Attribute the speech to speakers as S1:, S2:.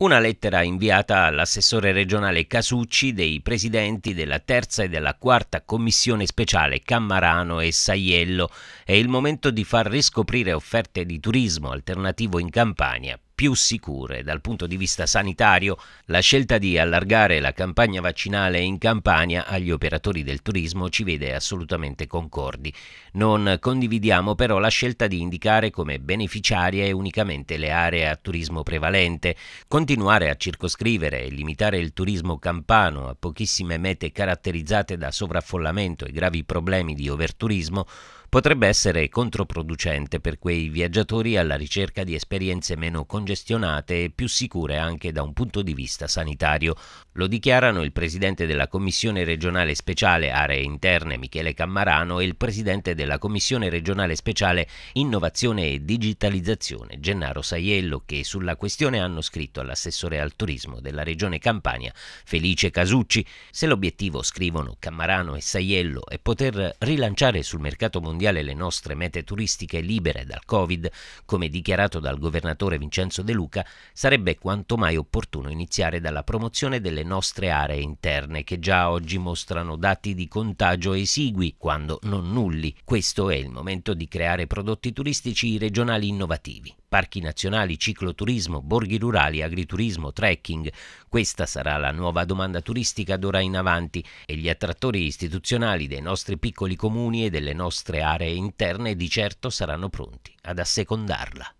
S1: Una lettera inviata all'assessore regionale Casucci dei presidenti della terza e della quarta commissione speciale Cammarano e Saiello. È il momento di far riscoprire offerte di turismo alternativo in Campania più sicure. Dal punto di vista sanitario, la scelta di allargare la campagna vaccinale in Campania agli operatori del turismo ci vede assolutamente concordi. Non condividiamo però la scelta di indicare come beneficiarie unicamente le aree a turismo prevalente. Continuare a circoscrivere e limitare il turismo campano a pochissime mete caratterizzate da sovraffollamento e gravi problemi di overturismo potrebbe essere controproducente per quei viaggiatori alla ricerca di esperienze meno congelate congestionate e più sicure anche da un punto di vista sanitario. Lo dichiarano il presidente della Commissione regionale speciale aree interne Michele Cammarano e il presidente della Commissione regionale speciale innovazione e digitalizzazione Gennaro Saiello che sulla questione hanno scritto all'assessore al turismo della regione Campania Felice Casucci. Se l'obiettivo, scrivono Cammarano e Saiello, è poter rilanciare sul mercato mondiale le nostre mete turistiche libere dal Covid, come dichiarato dal governatore Vincenzo Vincenzo De Luca, sarebbe quanto mai opportuno iniziare dalla promozione delle nostre aree interne, che già oggi mostrano dati di contagio esigui, quando non nulli. Questo è il momento di creare prodotti turistici regionali innovativi parchi nazionali, cicloturismo, borghi rurali, agriturismo, trekking. Questa sarà la nuova domanda turistica d'ora in avanti e gli attrattori istituzionali dei nostri piccoli comuni e delle nostre aree interne di certo saranno pronti ad assecondarla.